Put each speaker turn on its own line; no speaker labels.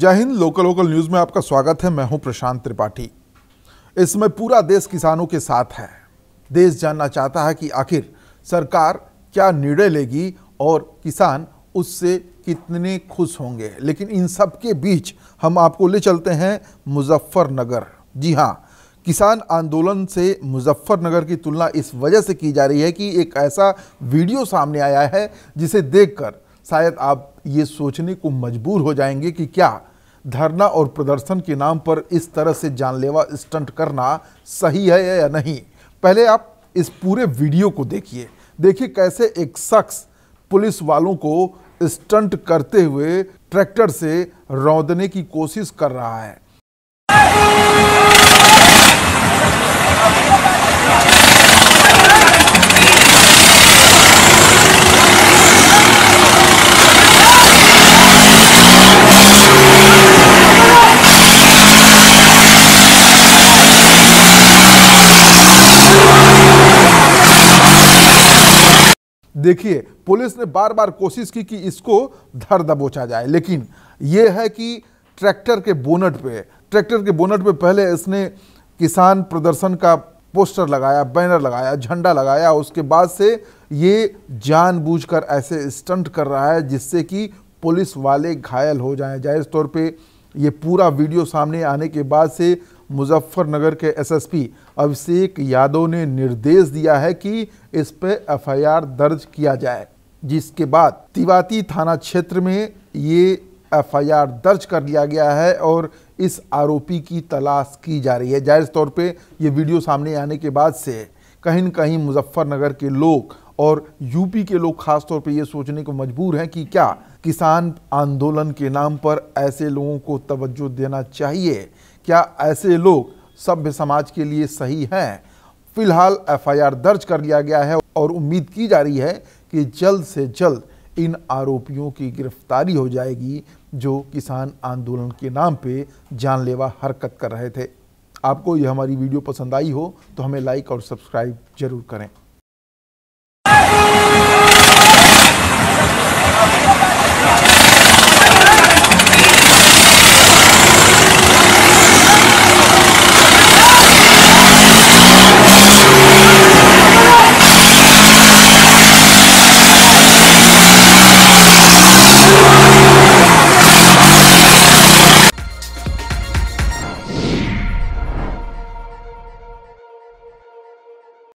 जय Hind local local news में आपका स्वागत है मैं हूं प्रशांत त्रिपाठी इस समय पूरा देश किसानों के साथ है देश जानना चाहता है कि आखिर सरकार क्या निर्णय लेगी और किसान उससे कितने खुश होंगे लेकिन इन सब के बीच हम आपको ले चलते हैं मुजफ्फरनगर जी हाँ किसान आंदोलन से मुजफ्फरनगर की तुलना इस वजह से की जा रही है कि एक ऐसा वीडियो सामने आया है जिसे देखकर शायद आप ये सोचने को मजबूर हो जाएंगे कि क्या धरना और प्रदर्शन के नाम पर इस तरह से जानलेवा स्टंट करना सही है या नहीं पहले आप इस पूरे वीडियो को देखिए देखिए कैसे एक शख्स पुलिस वालों को स्टंट करते हुए ट्रैक्टर से रौदने की कोशिश कर रहा है देखिए पुलिस ने बार बार कोशिश की कि इसको धर दबोचा जाए लेकिन ये है कि ट्रैक्टर के बोनट पे ट्रैक्टर के बोनट पे पहले इसने किसान प्रदर्शन का पोस्टर लगाया बैनर लगाया झंडा लगाया उसके बाद से ये जानबूझकर ऐसे स्टंट कर रहा है जिससे कि पुलिस वाले घायल हो जाएं जाहिर तौर पे ये पूरा वीडियो सामने आने के बाद से मुजफ्फरनगर के एसएसपी अभिषेक यादव ने निर्देश दिया है कि इस पर एफआईआर दर्ज किया जाए जिसके बाद तिवाती थाना क्षेत्र में ये एफआईआर दर्ज कर लिया गया है और इस आरोपी की तलाश की जा रही है जाहिर तौर पे ये वीडियो सामने आने के बाद से कहीं न कहीं मुजफ्फरनगर के लोग और यूपी के लोग खासतौर पर यह सोचने को मजबूर हैं कि क्या किसान आंदोलन के नाम पर ऐसे लोगों को तवज्जो देना चाहिए क्या ऐसे लोग सभ्य समाज के लिए सही हैं फिलहाल एफआईआर दर्ज कर लिया गया है और उम्मीद की जा रही है कि जल्द से जल्द इन आरोपियों की गिरफ्तारी हो जाएगी जो किसान आंदोलन के नाम पे जानलेवा हरकत कर रहे थे आपको यह हमारी वीडियो पसंद आई हो तो हमें लाइक और सब्सक्राइब जरूर करें